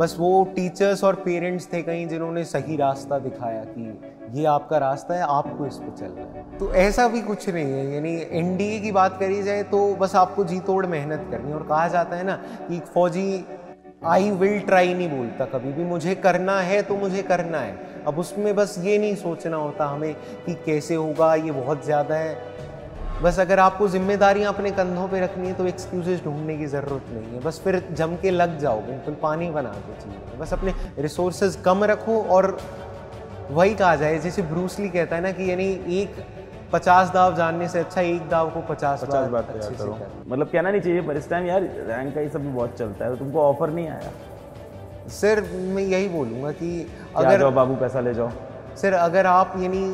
बस वो टीचर्स और पेरेंट्स थे कहीं जिन्होंने सही रास्ता दिखाया कि ये आपका रास्ता है आपको इस पर चलना है तो ऐसा भी कुछ नहीं है यानी एनडीए की बात करी जाए तो बस आपको जी तोड़ मेहनत करनी और कहा जाता है ना कि फौजी आई विल ट्राई नहीं बोलता कभी भी मुझे करना है तो मुझे करना है अब उसमें बस ये नहीं सोचना होता हमें कि कैसे होगा ये बहुत ज़्यादा है बस अगर आपको जिम्मेदारियां अपने कंधों पे रखनी है तो एक्सक्यूजेज ढूंढने की ज़रूरत नहीं है बस फिर जम के लग जाओ बिल्कुल पानी बना के चीज़ें बस अपने रिसोर्सेज कम रखो और वही कहा जाए जैसे ब्रूसली कहता है ना कि यानी एक पचास दाव जानने से अच्छा एक दाव को पचास पचास बार अच्छे करो। मतलब कहना नहीं चाहिए पर इस टाइम यार रैंक का ये सब बहुत चलता है तो तुमको ऑफर नहीं आया सर मैं यही बोलूँगा कि अगर बाबू पैसा ले जाओ सर अगर आप यानी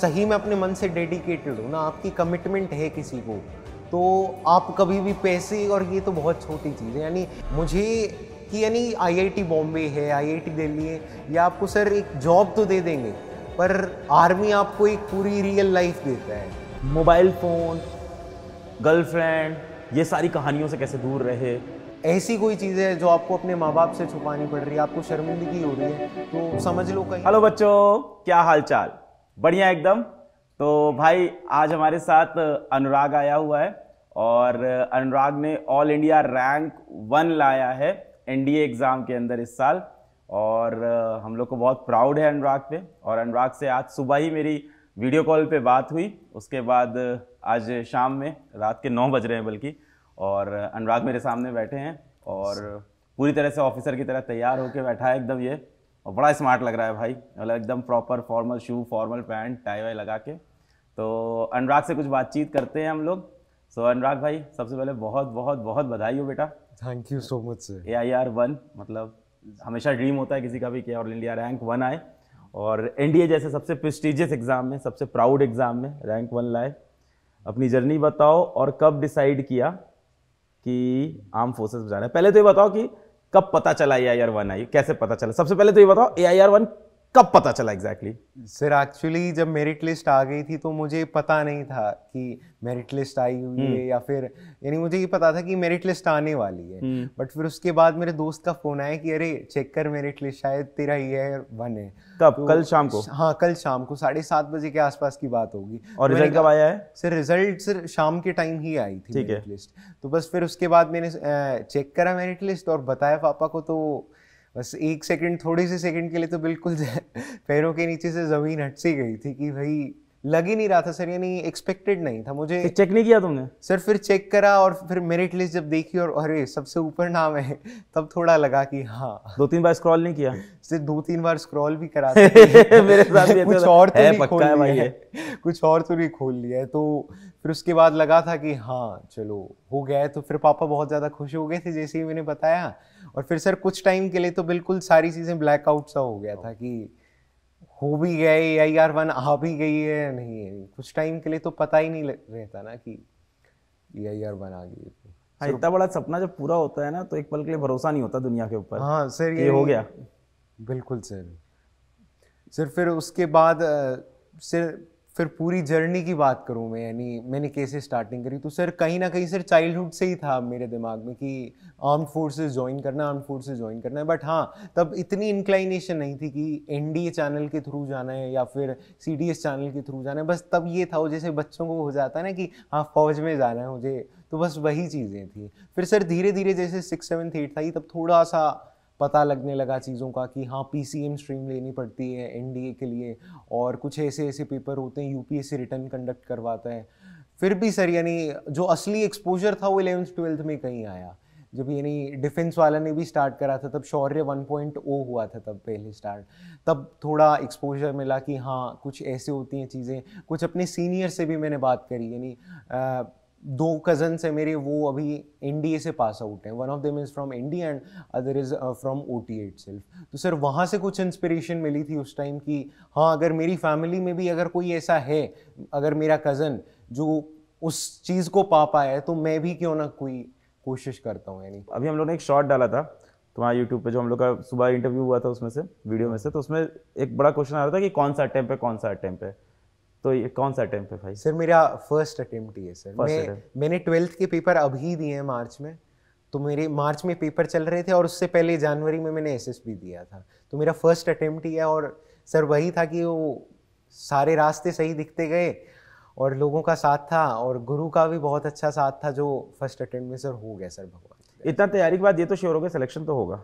सही में अपने मन से डेडिकेटेड हो ना आपकी कमिटमेंट है किसी को तो आप कभी भी पैसे और ये तो बहुत छोटी चीज़ है यानी मुझे कि यानी आईआईटी बॉम्बे है आईआईटी दिल्ली है या आपको सर एक जॉब तो दे देंगे पर आर्मी आपको एक पूरी रियल लाइफ देता है मोबाइल फ़ोन गर्लफ्रेंड ये सारी कहानियों से कैसे दूर रहे ऐसी कोई चीज़ है जो आपको अपने माँ बाप से छुपानी पड़ रही है आपको शर्मिंदगी हो रही है तो समझ लो कहीं हेलो बच्चों क्या हाल चाल बढ़िया एकदम तो भाई आज हमारे साथ अनुराग आया हुआ है और अनुराग ने ऑल इंडिया रैंक वन लाया है एनडीए एग्ज़ाम के अंदर इस साल और हम लोग को बहुत प्राउड है अनुराग पे और अनुराग से आज सुबह ही मेरी वीडियो कॉल पे बात हुई उसके बाद आज शाम में रात के नौ बज रहे हैं बल्कि और अनुराग मेरे सामने बैठे हैं और पूरी तरह से ऑफिसर की तरह तैयार होकर बैठा है एकदम ये और बड़ा स्मार्ट लग रहा है भाई मतलब एकदम proper formal shoe formal pant tie वाई लगा के तो अनुराग से कुछ बातचीत करते हैं हम लोग सो so, अनुराग भाई सबसे पहले बहुत बहुत बहुत बधाई हो बेटा thank you so much sir A I R one मतलब हमेशा ड्रीम होता है किसी का भी कि और इंडिया रैंक वन आए और एन जैसे सबसे प्रेस्टिजियस एग्ज़ाम में सबसे प्राउड एग्ज़ाम में रैंक वन लाए अपनी जर्नी बताओ और कब डिसाइड किया कि आर्म फोर्सेस जाना है पहले तो ये बताओ कि कब पता चला ए आई आर वन आई कैसे पता चला सबसे पहले तो ये बताओ ए आई आर वन कब पता चला एग्जैक्टली सर एक्चुअली जब मेरिट लिस्ट आ गई थी तो मुझे पता नहीं था कि मेरिट लिस्ट आई हुई है हम्म। या फिर यानी मुझे ये पता था कि मेरिट लिस्ट आने वाली है बट हम्म। फिर उसके बाद मेरे दोस्त का फोन आया कि अरे चेक कर मेरिट लिस्ट शायद तेरा है वन है कब तो, कल शाम को हाँ कल शाम को साढ़े सात बजे के आसपास की बात होगी और तो रिजल्ट कब आया है सर रिजल्ट सर शाम के टाइम ही आई थी मेरिट लिस्ट तो बस फिर उसके बाद मैंने चेक करा मेरिट लिस्ट और बताया पापा को तो बस एक सेकंड थोड़े से सेकंड के लिए तो बिल्कुल पैरों के नीचे से ज़मीन हट सी गई थी कि भाई लग ही नहीं रहा था सर यानी एक्सपेक्टेड नहीं था मुझे चेक नहीं किया तुमने सर फिर चेक करा और फिर मेरिट लिस्ट जब देखी और अरे सबसे ऊपर नाम है तब थोड़ा लगा कि हाँ दो तीन बार स्क्रॉल नहीं किया सर दो तीन बार स्क्रॉल भी करा मेरे साथ भी कुछ और तो नहीं खोल लिया है कुछ और तो नहीं खोल लिया है तो फिर उसके बाद लगा था कि हाँ चलो हो गया तो फिर पापा बहुत ज़्यादा खुश हो गए थे जैसे ही मैंने बताया और फिर सर कुछ टाइम के लिए तो बिल्कुल सारी चीज़ें ब्लैकआउट सा हो गया था हाँ। कि हो भी गए या यार वन आ भी गई है या नहीं है कुछ टाइम के लिए तो पता ही नहीं रहता ना कि ये यार वन आ गई हाँ इतना बड़ा सपना जब पूरा होता है ना तो एक पल के लिए भरोसा नहीं होता दुनिया के ऊपर हाँ सर ये हो गया बिल्कुल सर सर फिर उसके बाद सर फिर पूरी जर्नी की बात करूँ मैं यानी मैंने कैसे स्टार्टिंग करी तो सर कहीं ना कहीं सर चाइल्डहुड से ही था मेरे दिमाग में कि आर्म फोर्सेस ज्वाइन करना आर्म फोर्सेस ज्वाइन करना है बट हाँ तब इतनी इंक्लाइनेशन नहीं थी कि एन चैनल के थ्रू जाना है या फिर सी चैनल के थ्रू जाना है बस तब ये था जैसे बच्चों को हो जाता है ना कि हाँ फौज में जाना है मुझे तो बस वही चीज़ें थी फिर सर धीरे धीरे जैसे सिक्स सेवन्थ एट था तब थोड़ा सा पता लगने लगा चीज़ों का कि हाँ पी स्ट्रीम लेनी पड़ती है एन के लिए और कुछ ऐसे ऐसे पेपर होते हैं यूपीएससी रिटर्न कंडक्ट करवाता है फिर भी सर यानी जो असली एक्सपोजर था वो इलेवेंथ ट्वेल्थ में कहीं आया जब यानी डिफेंस वाला ने भी स्टार्ट करा था तब शौर्य 1.0 हुआ था तब पहले स्टार्ट तब थोड़ा एक्सपोजर मिला कि हाँ कुछ ऐसे होती हैं चीज़ें कुछ अपने सीनियर से भी मैंने बात करी यानी दो कज़न से मेरे वो अभी एन से पास आउट हैं one of them is from N and other is from O T A self तो सर वहाँ से कुछ इंस्पिरेशन मिली थी उस टाइम की हाँ अगर मेरी फैमिली में भी अगर कोई ऐसा है अगर मेरा कज़न जो उस चीज़ को पा पाया है तो मैं भी क्यों ना कोई कोशिश करता हूँ यानी अभी हम लोग ने एक शॉर्ट डाला था तुम्हारा यूट्यूब पे जो हम लोग का सुबह इंटरव्यू हुआ था उसमें से वीडियो में से तो उसमें एक बड़ा क्वेश्चन आ रहा था कि कौन सा अटैम्प है कौन सा अटैम्प है तो ये कौन सा अटेम्प्ट है भाई सर मेरा फर्स्ट अटेम्प्ट ही है सर मैं मैंने ट्वेल्थ के पेपर अभी दिए हैं मार्च में तो मेरे मार्च में पेपर चल रहे थे और उससे पहले जनवरी में मैंने एस दिया था तो मेरा फर्स्ट अटेम्प्ट ही है और सर वही था कि वो सारे रास्ते सही दिखते गए और लोगों का साथ था और गुरु का भी बहुत अच्छा साथ था जो फर्स्ट अटेम्प्ट में सर हो गया सर भगवान इतना तैयारी के बाद ये तो श्योर हो गया सिलेक्शन तो होगा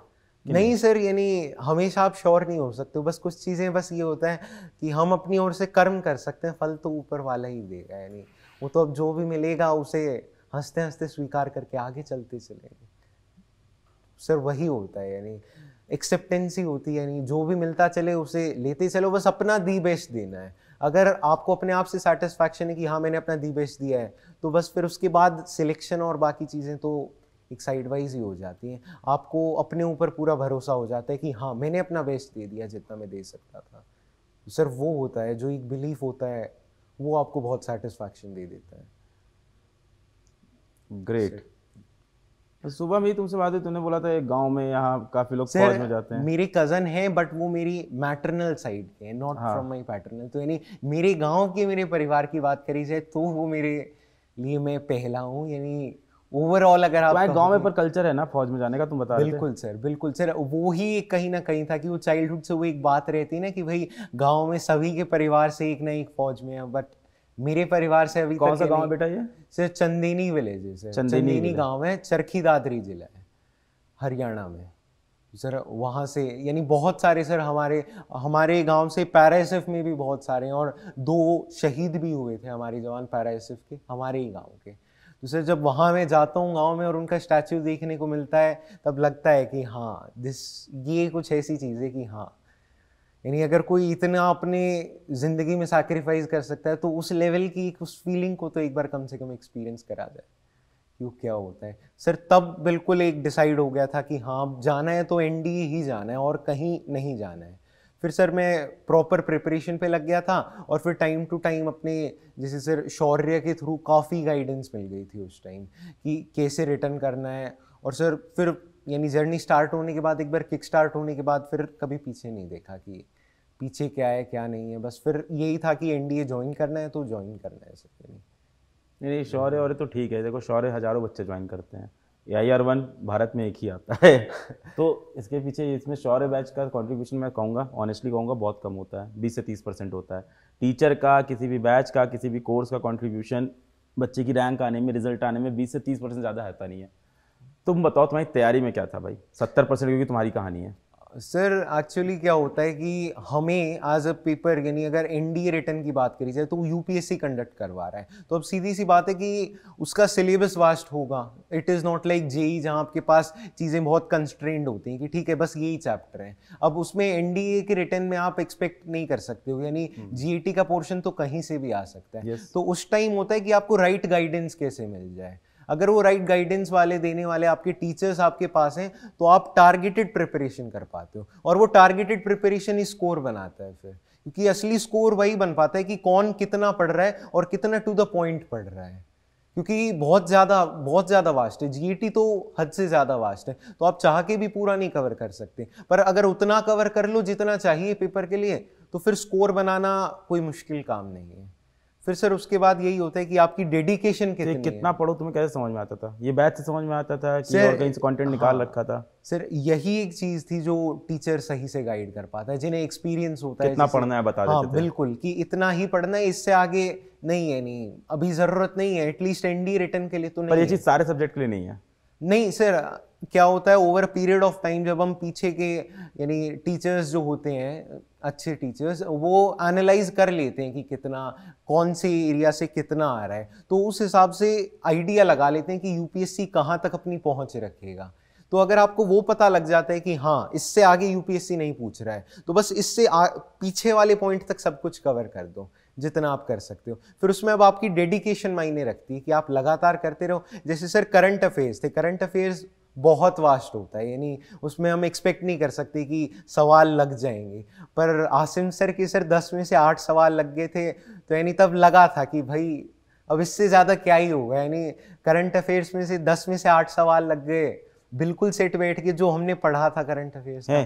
नहीं सर यानी हमेशा आप श्योर नहीं हो सकते बस कुछ चीज़ें बस ये होता है कि हम अपनी ओर से कर्म कर सकते हैं फल तो ऊपर वाला ही देगा यानी वो तो अब जो भी मिलेगा उसे हंसते हंसते स्वीकार करके आगे चलते चलेंगे सर वही होता है यानी एक्सेप्टेंसी होती है यानी जो भी मिलता चले उसे लेते चलो बस अपना दी बेस्ट देना है अगर आपको अपने आप से सेटिस्फैक्शन है कि हाँ मैंने अपना दी बेस्ट दिया है तो बस फिर उसके बाद सिलेक्शन और बाकी चीज़ें तो एक साइड वाइज ही हो जाती हैं आपको अपने ऊपर पूरा भरोसा हो जाता है कि हाँ मैंने अपना बेस्ट दे दिया जितना मैं दे सकता था सर वो होता है जो एक बिलीफ होता है वो आपको बहुत सेटिस्फैक्शन दे देता है ग्रेट तो सुबह में तुमसे बात हुई तुमने बोला था एक गांव में यहाँ काफी लोग फौज में जाते हैं मेरे कजन हैं बट वो मेरी मैटरनल साइड के हैं नॉट फ्रॉम माय पैटर्नल तो यानी मेरे गांव के मेरे परिवार की बात करी जाए तो वो मेरे लिए मैं पहला हूँ यानी ओवरऑल अगर आप गांव में पर कल्चर है ना फौज में जाने का तुम बता बिल्कुल सर बिल्कुल सर वो ही कहीं ना कहीं था कि वो चाइल्डहुड से वो एक बात रहती है ना कि भाई गांव में सभी के परिवार से एक ना एक फौज में है बट मेरे परिवार से अभी कौन सा गांव है बेटा ये सर चंदेनी विलेज है सर चंदेनी गाँव है चरखी दादरी जिला है हरियाणा में सर वहाँ से यानी बहुत सारे सर हमारे हमारे गांव से पैरासिफ में भी बहुत सारे हैं और दो शहीद भी हुए थे हमारे जवान पैरासिफ के हमारे ही गांव के दूसरे जब वहाँ में जाता हूँ गाँव में और उनका स्टैचू देखने को मिलता है तब लगता है कि हाँ दिस ये कुछ ऐसी चीज़ है कि हाँ यानी अगर कोई इतना अपने ज़िंदगी में सैक्रिफाइस कर सकता है तो उस लेवल की उस फीलिंग को तो एक बार कम से कम एक्सपीरियंस करा जाए कि वो क्या होता है सर तब बिल्कुल एक डिसाइड हो गया था कि हाँ जाना है तो एन ही जाना है और कहीं नहीं जाना है फिर सर मैं प्रॉपर प्रिपरेशन पे लग गया था और फिर टाइम टू टाइम अपने जैसे सर शौर्य के थ्रू काफ़ी गाइडेंस मिल गई थी उस टाइम कि कैसे रिटर्न करना है और सर फिर यानी जर्नी स्टार्ट होने के बाद एक बार किक स्टार्ट होने के बाद फिर कभी पीछे नहीं देखा कि पीछे क्या है क्या नहीं है बस फिर यही था कि एन डी ज्वाइन करना है तो ज्वाइन करना है सर नहीं नहीं शौर्य और तो ठीक है देखो शौर्य हज़ारों बच्चे ज्वाइन करते हैं ए वन भारत में एक ही आता है तो इसके पीछे इसमें शौर्य बैच का कॉन्ट्रीब्यूशन मैं कहूँगा ऑनेस्टली कहूँगा बहुत कम होता है बीस से तीस परसेंट होता है टीचर का किसी भी बैच का किसी भी कोर्स का कॉन्ट्रीब्यूशन बच्चे की रैंक आने में रिजल्ट आने में बीस से तीस परसेंट ज़्यादा रहता नहीं है तुम बताओ तुम्हारी तैयारी में क्या था भाई सत्तर परसेंट क्योंकि तुम्हारी कहानी है सर एक्चुअली क्या होता है कि हमें एज अ पेपर यानी अगर एन डी ए रिटर्न की बात करी जाए तो वो यूपीएससी कंडक्ट करवा रहा है तो अब सीधी सी बात है कि उसका सिलेबस वास्ट होगा it is not like JEE जहाँ आपके पास चीज़ें बहुत कंस्ट्रेंड होती हैं कि ठीक है बस यही चैप्टर है अब उसमें एन के रिटर्न में आप एक्सपेक्ट नहीं कर सकते हो यानी जी ए टी का पोर्शन तो कहीं से भी आ सकता है yes. तो उस टाइम होता है कि आपको राइट right गाइडेंस कैसे मिल जाए अगर वो राइट गाइडेंस वाले देने वाले आपके टीचर्स आपके पास हैं तो आप टारगेटेड प्रिपरेशन कर पाते हो और वो टारगेटेड प्रिपरेशन ही स्कोर बनाता है फिर क्योंकि असली स्कोर वही बन पाता है कि कौन कितना पढ़ रहा है और कितना टू द पॉइंट पढ़ रहा है क्योंकि बहुत ज़्यादा बहुत ज़्यादा वास्ट है जीएटी e तो हद से ज़्यादा वास्ट है तो आप चाह के भी पूरा नहीं कवर कर सकते पर अगर उतना कवर कर लो जितना चाहिए पेपर के लिए तो फिर स्कोर बनाना कोई मुश्किल काम नहीं है फिर सर उसके बाद यही होता है कि आपकी डेडिकेशन कितनी है कितना पढ़ो तुम्हें कैसे समझ में आता था ये बैच से समझ में आता था कि और कहीं से कंटेंट हाँ, निकाल रखा था सर यही एक चीज थी जो टीचर सही से गाइड कर पाता है जिन्हें एक्सपीरियंस होता कितना है कितना पढ़ना है बता हाँ, देते थे बिल्कुल कि इतना ही पढ़ना है इससे आगे नहीं है नहीं अभी जरूरत नहीं है एटलीस्ट एनडी रिटर्न के लिए तो नहीं पर ये चीज सारे सब्जेक्ट के लिए नहीं है नहीं सर क्या होता है ओवर पीरियड ऑफ टाइम जब हम पीछे के यानी टीचर्स जो होते हैं अच्छे टीचर्स वो एनालाइज कर लेते हैं कि कितना कौन से एरिया से कितना आ रहा है तो उस हिसाब से आइडिया लगा लेते हैं कि यूपीएससी कहाँ तक अपनी पहुँच रखेगा तो अगर आपको वो पता लग जाता है कि हाँ इससे आगे यूपीएससी नहीं पूछ रहा है तो बस इससे आ, पीछे वाले पॉइंट तक सब कुछ कवर कर दो जितना आप कर सकते हो फिर उसमें अब आपकी डेडिकेशन मायने रखती है कि आप लगातार करते रहो जैसे सर करंट अफेयर्स थे करंट अफेयर्स बहुत वास्ट होता है यानी उसमें हम एक्सपेक्ट नहीं कर सकते कि सवाल लग जाएंगे पर आसिम सर के सर दस में से आठ सवाल लग गए थे तो यानी तब लगा था कि भाई अब इससे ज़्यादा क्या ही होगा यानी करंट अफेयर्स में से दस में से आठ सवाल लग गए बिल्कुल सेट बैठ के जो हमने पढ़ा था करंट अफेयर्स है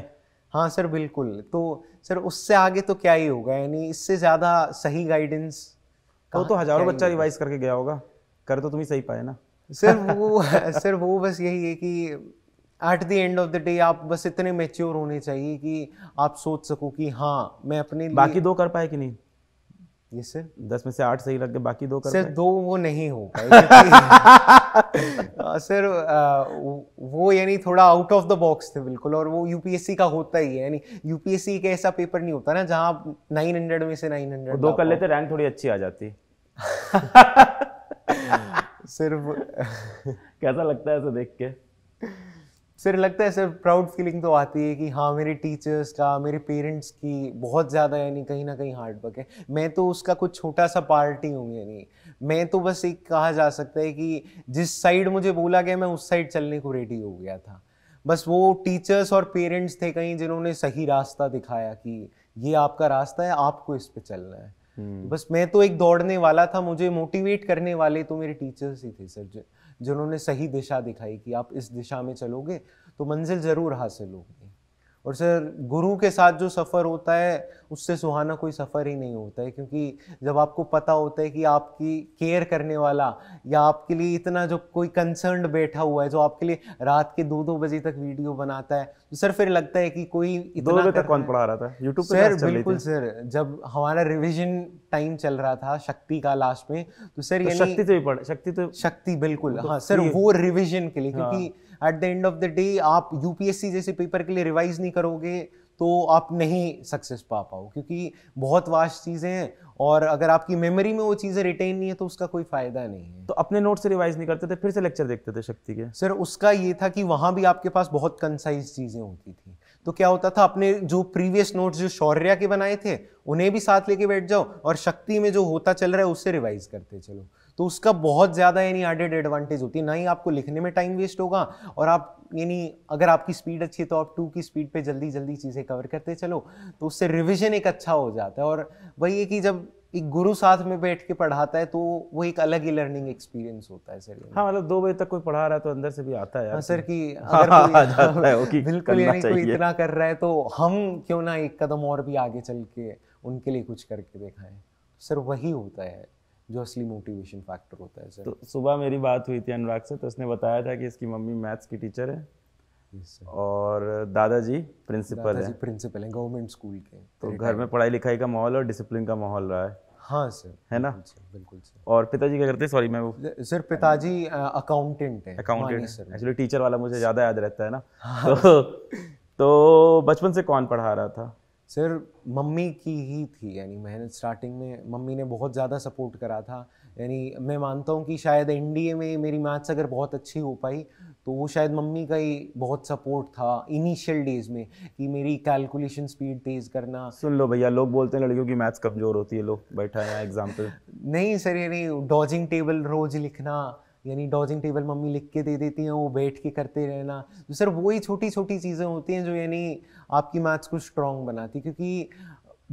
हाँ सर बिल्कुल तो सर उससे आगे तो क्या ही होगा यानी इससे ज़्यादा सही गाइडेंस वो तो हजारों बच्चा रिवाइज करके गया होगा कर तो तुम ही सही पाए ना सिर्फ वो सिर्फ वो बस यही है कि at the end of the day आप बस इतने मेच्योर होने चाहिए कि आप सोच सको कि हाँ मैं अपने बाकी दो कर पाए कि नहीं ये सर दस में से आठ सही गए बाकी दो कर सिर्फ दो वो नहीं हो पाए हाँ, सर वो यानी थोड़ा आउट ऑफ द बॉक्स थे बिल्कुल और वो यूपीएससी का होता ही है यानी यूपीएससी का ऐसा पेपर नहीं होता ना जहाँ आप नाइन हंड्रेड में से नाइन हंड्रेड दो कर लेते रैंक थोड़ी अच्छी आ जाती सिर्फ कैसा लगता है ऐसे देख के सिर्फ लगता है सिर्फ प्राउड फीलिंग तो आती है कि हाँ मेरे टीचर्स का मेरे पेरेंट्स की बहुत ज़्यादा यानी कहीं ना कहीं हार्ड वर्क है मैं तो उसका कुछ छोटा सा पार्ट ही हूँ यानी मैं तो बस एक कहा जा सकता है कि जिस साइड मुझे बोला गया मैं उस साइड चलने को रेडी हो गया था बस वो टीचर्स और पेरेंट्स थे कहीं जिन्होंने सही रास्ता दिखाया कि ये आपका रास्ता है आपको इस पर चलना है हम्म। बस मैं तो एक दौड़ने वाला था मुझे मोटिवेट करने वाले तो मेरे टीचर्स ही थे सर जिन्होंने सही दिशा दिखाई कि आप इस दिशा में चलोगे तो मंजिल जरूर हासिल होगी और सर गुरु के साथ जो सफ़र होता है उससे सुहाना कोई सफ़र ही नहीं होता है क्योंकि जब आपको पता होता है कि आपकी केयर करने वाला या आपके लिए इतना जो कोई कंसर्न बैठा हुआ है जो आपके लिए रात के दो दो बजे तक वीडियो बनाता है तो सर फिर लगता है कि कोई इतना तक कौन पढ़ा रहा था यूट्यूब सर बिल्कुल सर जब हमारा रिविजन टाइम चल रहा था शक्ति का लास्ट में तो सर तो शक्ति तो भी शक्ति तो शक्ति बिल्कुल तो हाँ सर वो रिविजन के लिए हाँ। क्योंकि at the end of the day आप यूपीएससी जैसे पेपर के लिए रिवाइज नहीं करोगे तो आप नहीं सक्सेस पा पाओ क्योंकि बहुत वास्ट चीज़ें हैं और अगर आपकी मेमोरी में वो चीज़ें रिटेन नहीं है तो उसका कोई फ़ायदा नहीं है तो अपने नोट से रिवाइज नहीं करते थे फिर से लेक्चर देखते थे शक्ति के सर उसका ये था कि वहाँ भी आपके पास बहुत कंसाइज चीज़ें होती थी तो क्या होता था अपने जो प्रीवियस नोट्स जो शौर्य के बनाए थे उन्हें भी साथ लेके बैठ जाओ और शक्ति में जो होता चल रहा है उससे रिवाइज करते चलो तो उसका बहुत ज़्यादा यानी एडेड एडवांटेज होती है ना ही आपको लिखने में टाइम वेस्ट होगा और आप यानी अगर आपकी स्पीड अच्छी है तो आप टू की स्पीड पे जल्दी जल्दी चीज़ें कवर करते चलो तो उससे रिविजन एक अच्छा हो जाता है और वही है कि जब एक गुरु साथ में बैठ के पढ़ाता है तो वो एक अलग ही लर्निंग एक्सपीरियंस होता है सर हाँ मतलब दो बजे तक कोई पढ़ा रहा है तो अंदर से भी आता है यार हाँ सर की हाँ, बिल्कुल यानी कोई इतना कर रहा है तो हम क्यों ना एक कदम और भी आगे चल के उनके लिए कुछ करके देखाएं सर वही होता है जो असली मोटिवेशन फैक्टर होता है सर तो सुबह मेरी बात हुई थी अनुराग से तो उसने बताया था कि इसकी मम्मी मैथ्स की टीचर है yes, और दादाजी प्रिंसिपल दादा है प्रिंसिपल है गवर्नमेंट स्कूल के तो घर में पढ़ाई लिखाई का माहौल और डिसिप्लिन का माहौल रहा है हाँ सर है ना बिल्कुल सर और पिताजी क्या करते हैं सॉरी मैं वो सर पिताजी अकाउंटेंट है अकाउंटेंट सर एक्चुअली टीचर वाला मुझे ज़्यादा याद रहता है ना हाँ, तो-, तो बचपन से कौन पढ़ा रहा था सर मम्मी की ही थी यानी मेहनत स्टार्टिंग में मम्मी ने बहुत ज़्यादा सपोर्ट करा था यानी मैं मानता हूँ कि शायद एन में मेरी मैथ्स अगर बहुत अच्छी हो पाई तो वो शायद मम्मी का ही बहुत सपोर्ट था इनिशियल डेज में कि मेरी कैलकुलेशन स्पीड तेज़ करना सुन लो भैया लोग बोलते हैं लड़कियों की मैथ्स कमज़ोर होती है लोग बैठा है एग्जाम्पल नहीं सर यानी डॉजिंग टेबल रोज़ लिखना यानी डॉजिंग टेबल मम्मी लिख के दे देती हैं वो बैठ के करते रहना तो सर वही छोटी छोटी चीज़ें होती हैं जो यानी आपकी मैथ्स को स्ट्रॉन्ग बनाती क्योंकि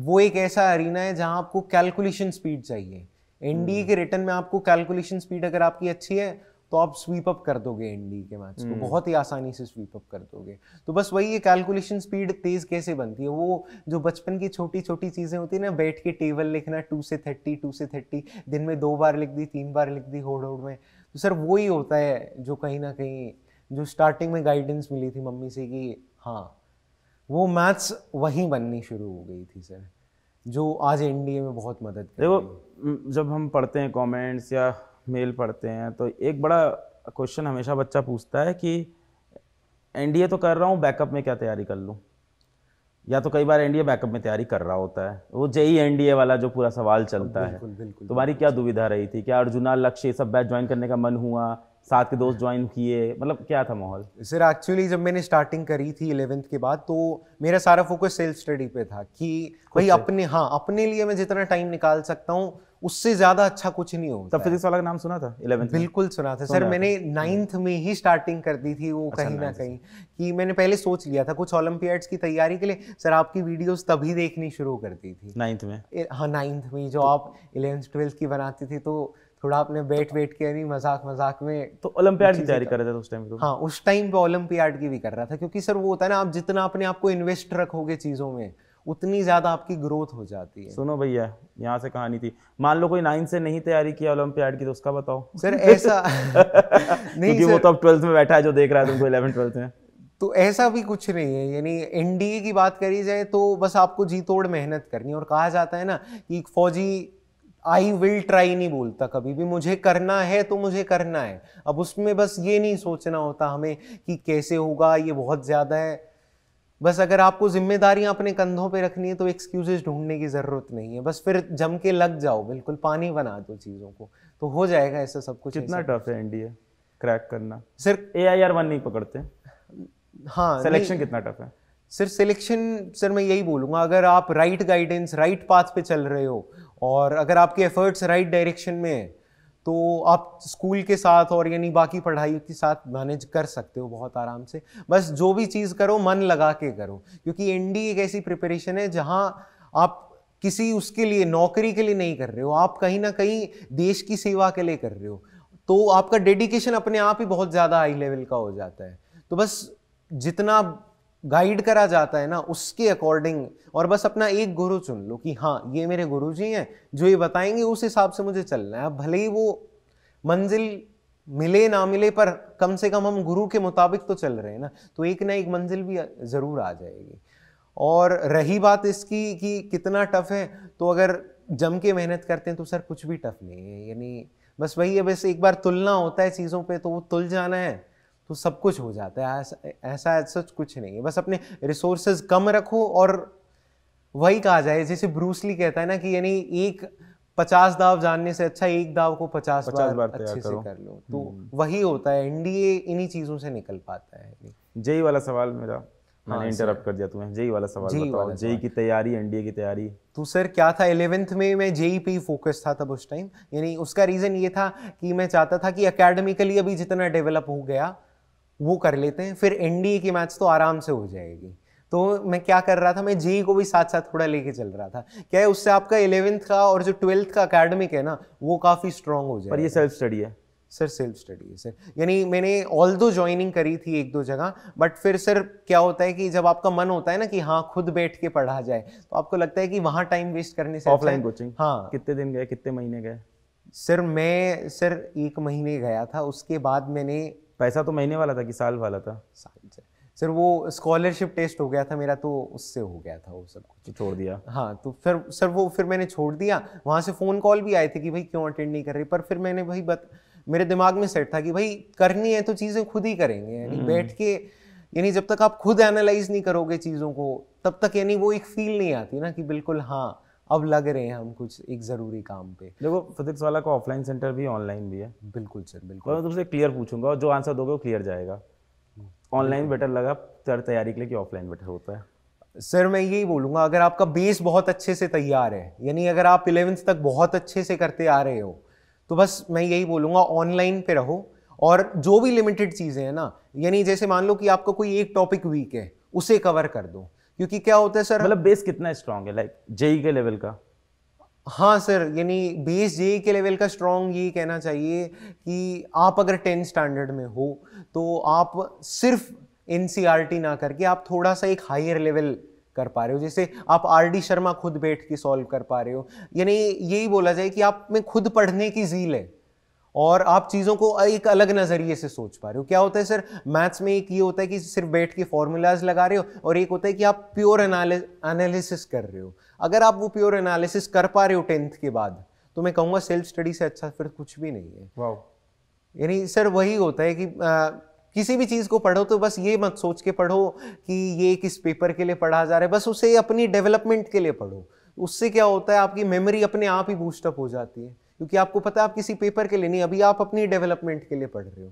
वो एक ऐसा अरीना है जहाँ आपको कैलकुलेशन स्पीड चाहिए एनडीए हम्म। के रिटर्न में आपको कैलकुलेशन स्पीड अगर आपकी अच्छी है तो आप स्वीप अप कर दोगे एनडीए के मैथ्स को हम्म। बहुत ही आसानी से स्वीप अप कर दोगे तो बस वही ये कैलकुलेशन स्पीड तेज कैसे बनती है वो जो बचपन की छोटी छोटी चीजें होती है ना बैठ के टेबल लिखना टू से थर्टी टू से थर्टी दिन में दो बार लिख दी तीन बार लिख दी होड़ होड़ में तो सर वो ही होता है जो कहीं ना कहीं जो स्टार्टिंग में गाइडेंस मिली थी मम्मी से कि हाँ वो मैथ्स वहीं बननी शुरू हो गई थी सर जो आज एनडीए में बहुत मदद देखो जब हम पढ़ते हैं कमेंट्स या मेल पढ़ते हैं तो एक बड़ा क्वेश्चन हमेशा बच्चा पूछता है कि एनडीए तो कर रहा हूँ बैकअप में क्या तैयारी कर लूँ या तो कई बार एनडीए बैकअप में तैयारी कर रहा होता है वो जेई एनडीए वाला जो पूरा सवाल चलता है तुम्हारी क्या दुविधा रही थी क्या अर्जुना लक्ष्य सब बैच ज्वाइन करने का मन हुआ साथ के दोस्त ज्वाइन किए मतलब क्या था माहौल सर एक्चुअली जब मैंने स्टार्टिंग करी थी इलेवेंथ के बाद तो मेरा सारा फोकस सेल्फ स्टडी पे था कि भाई अपने हाँ अपने लिए मैं जितना टाइम निकाल सकता हूँ उससे ज्यादा अच्छा कुछ नहीं होता तब फिजिक्स वाला का नाम सुना था इलेवन बिल्कुल सुना था सर मैंने नाइन्थ में ही स्टार्टिंग कर दी थी वो अच्छा, कहीं ना कहीं कि मैंने पहले सोच लिया था कुछ ओलंपियाड्स की तैयारी के लिए सर आपकी वीडियोस तभी देखनी शुरू कर दी थी नाइन्थ में हाँ नाइन्थ में जो आप इलेवेंथ ट्वेल्थ की बनाती थी तो थोड़ा आपने बैठ बैठ के नहीं मजाक मजाक में तो ओलंपियाड की तैयारी कर रहा था उस टाइम हाँ उस टाइम पे ओलंपियाड की भी कर रहा था क्योंकि सर वो होता है ना आप जितना अपने आप को इन्वेस्ट रखोगे चीज़ों में उतनी ज़्यादा आपकी ग्रोथ हो जाती है सुनो भैया यहाँ से कहानी थी मान लो कोई नाइन्थ से नहीं तैयारी किया ओलम्पियाड की तो उसका बताओ सर ऐसा नहीं क्योंकि वो तो अब ट्वेल्थ में बैठा है जो देख रहा है तुमको इलेवन ट्वेल्थ में तो ऐसा भी कुछ नहीं है यानी एनडीए की बात करी जाए तो बस आपको जी तोड़ मेहनत करनी और कहा जाता है ना कि फौजी आई विल ट्राई नहीं बोलता कभी भी मुझे करना है तो मुझे करना है अब उसमें बस ये नहीं सोचना होता हमें कि कैसे होगा ये बहुत ज़्यादा है बस अगर आपको जिम्मेदारियां अपने कंधों पे रखनी है तो एक्सक्यूजेज ढूंढने की ज़रूरत नहीं है बस फिर जम के लग जाओ बिल्कुल पानी बना दो चीज़ों को तो हो जाएगा ऐसा सब कुछ कितना टफ है एनडीए क्रैक करना सिर्फ ए आई आर वन नहीं पकड़ते हाँ सिलेक्शन कितना टफ है सिर्फ सिलेक्शन सर मैं यही बोलूंगा अगर आप राइट गाइडेंस राइट पाथ पे चल रहे हो और अगर आपके एफर्ट्स राइट डायरेक्शन में है तो आप स्कूल के साथ और यानी बाकी पढ़ाई के साथ मैनेज कर सकते हो बहुत आराम से बस जो भी चीज़ करो मन लगा के करो क्योंकि एन एक ऐसी प्रिपरेशन है जहाँ आप किसी उसके लिए नौकरी के लिए नहीं कर रहे हो आप कहीं ना कहीं देश की सेवा के लिए कर रहे हो तो आपका डेडिकेशन अपने आप ही बहुत ज़्यादा हाई लेवल का हो जाता है तो बस जितना गाइड करा जाता है ना उसके अकॉर्डिंग और बस अपना एक गुरु चुन लो कि हाँ ये मेरे गुरु जी हैं जो ये बताएंगे उस हिसाब से मुझे चलना है अब भले ही वो मंजिल मिले ना मिले पर कम से कम हम गुरु के मुताबिक तो चल रहे हैं ना तो एक ना एक मंजिल भी ज़रूर आ जाएगी और रही बात इसकी कि कितना टफ है तो अगर जम के मेहनत करते हैं तो सर कुछ भी टफ नहीं है यानी बस वही है बस एक बार तुलना होता है चीज़ों पे तो वो तुल जाना है तो सब कुछ हो जाता है ऐसा ऐसा सच कुछ नहीं है बस अपने रिसोर्सेज कम रखो और वही कहा जाए जैसे ब्रूसली कहता है ना कि यानी एक पचास दाव जानने से अच्छा एक दाव को पचास, पचास बार, बार अच्छे से कर लो तो हम्म। वही होता है एनडीए इन्हीं चीज़ों से निकल पाता है जेई वाला सवाल मेरा मैंने इंटरप्ट हाँ, कर दिया तुम्हें जेई वाला सवाल जेई बताओ जेई की तैयारी एनडीए की तैयारी तो सर क्या था इलेवेंथ में मैं जेई e पे फोकस था तब उस टाइम यानी उसका रीज़न ये था कि मैं चाहता था कि एकेडमिकली अभी जितना डेवलप हो गया वो कर लेते हैं फिर एनडीए की मैच तो आराम से हो जाएगी तो मैं क्या कर रहा था मैं जेई e को भी साथ साथ थोड़ा लेके चल रहा था क्या है उससे आपका इलेवेंथ का और जो ट्वेल्थ का अकेडमिक है ना वो काफ़ी स्ट्रांग हो जाए पर ये सेल्फ स्टडी है सर सेल्फ स्टडी है सर यानी मैंने ऑल दो ज्वाइनिंग करी थी एक दो जगह बट फिर सर क्या होता है कि जब आपका मन होता है ना कि हाँ खुद बैठ के पढ़ा जाए तो आपको लगता है कि वहाँ टाइम वेस्ट करने से ऑफलाइन अच्छा कोचिंग हाँ कितने दिन गए कितने महीने गए सर मैं सर एक महीने गया था उसके बाद मैंने पैसा तो महीने वाला था कि साल वाला था साल से सर वो स्कॉलरशिप टेस्ट हो गया था मेरा तो उससे हो गया था वो सब कुछ तो छोड़ दिया हाँ तो फिर सर वो फिर मैंने छोड़ दिया वहाँ से फ़ोन कॉल भी आए थे कि भाई क्यों अटेंड नहीं कर रही पर फिर मैंने भाई बत मेरे दिमाग में सेट था कि भाई करनी है तो चीज़ें खुद ही करेंगे यानी हम्म। बैठ के यानी जब तक आप खुद एनालाइज नहीं करोगे चीज़ों को तब तक यानी वो एक फील नहीं आती ना कि बिल्कुल हाँ अब लग रहे हैं हम कुछ एक ज़रूरी काम पे देखो फिजिक्स वाला का ऑफलाइन सेंटर भी ऑनलाइन भी है बिल्कुल सर बिल्कुल मैं तुमसे क्लियर पूछूंगा और जो आंसर दोगे वो क्लियर जाएगा ऑनलाइन बेटर लगा सर तैयारी के लिए कि ऑफलाइन बेटर होता है सर मैं यही बोलूंगा अगर आपका बेस बहुत अच्छे से तैयार है यानी अगर आप इलेवेंथ तक बहुत अच्छे से करते आ रहे हो तो बस मैं यही बोलूंगा ऑनलाइन पे रहो और जो भी लिमिटेड चीज़ें हैं ना यानी जैसे मान लो कि आपका कोई एक टॉपिक वीक है उसे कवर कर दो क्योंकि क्या होता है सर मतलब बेस कितना स्ट्रांग है लाइक जेई e के लेवल का हाँ सर यानी बेस जे e के लेवल का स्ट्रॉन्ग ये कहना चाहिए कि आप अगर टेंथ स्टैंडर्ड में हो तो आप सिर्फ एन e ना करके आप थोड़ा सा एक हायर लेवल कर पा रहे हो जैसे आप आर डी शर्मा खुद बैठ के सॉल्व कर पा रहे हो यानी यही बोला जाए कि आप में खुद पढ़ने की झील है और आप चीज़ों को एक अलग नज़रिए से सोच पा रहे हो क्या होता है सर मैथ्स में एक ये होता है कि सिर्फ बैठ के फॉर्मूलाज लगा रहे हो और एक होता है कि आप प्योर एनालिसिस कर रहे हो अगर आप वो प्योर एनालिसिस कर पा रहे हो टेंथ के बाद तो मैं कहूँगा सेल्फ स्टडी से अच्छा फिर कुछ भी नहीं है यानी सर वही होता है कि आ, किसी भी चीज़ को पढ़ो तो बस ये मत सोच के पढ़ो कि ये किस पेपर के लिए पढ़ा जा रहा है बस उसे अपनी डेवलपमेंट के लिए पढ़ो उससे क्या होता है आपकी मेमोरी अपने आप ही बूस्टअप हो जाती है क्योंकि आपको पता है आप किसी पेपर के लिए नहीं अभी आप अपनी डेवलपमेंट के लिए पढ़ रहे हो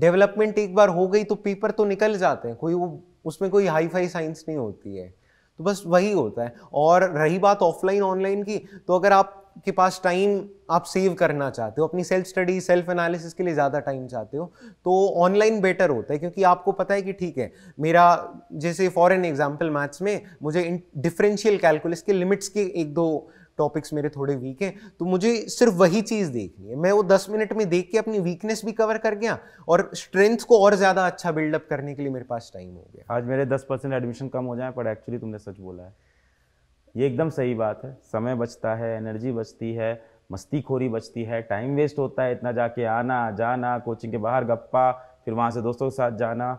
डेवलपमेंट एक बार हो गई तो पेपर तो निकल जाते हैं कोई वो उसमें कोई हाई फाई साइंस नहीं होती है तो बस वही होता है और रही बात ऑफलाइन ऑनलाइन की तो अगर आपके पास टाइम आप सेव करना चाहते हो अपनी सेल्फ स्टडी सेल्फ एनालिसिस के लिए ज़्यादा टाइम चाहते हो तो ऑनलाइन बेटर होता है क्योंकि आपको पता है कि ठीक है मेरा जैसे फॉर एन एग्जाम्पल मैथ्स में मुझे डिफरेंशियल कैलकुलस के लिमिट्स के एक दो टॉपिक्स मेरे थोड़े वीक हैं तो मुझे सिर्फ वही चीज़ देखनी है मैं वो दस मिनट में देख के अपनी वीकनेस भी कवर कर गया और स्ट्रेंथ को और ज़्यादा अच्छा बिल्डअप करने के लिए मेरे पास टाइम हो गया आज मेरे दस परसेंट एडमिशन कम हो जाए पर एक्चुअली तुमने सच बोला है ये एकदम सही बात है समय बचता है एनर्जी बचती है मस्ती खोरी बचती है टाइम वेस्ट होता है इतना जाके आना जाना कोचिंग के बाहर गप्पा फिर वहाँ से दोस्तों के साथ जाना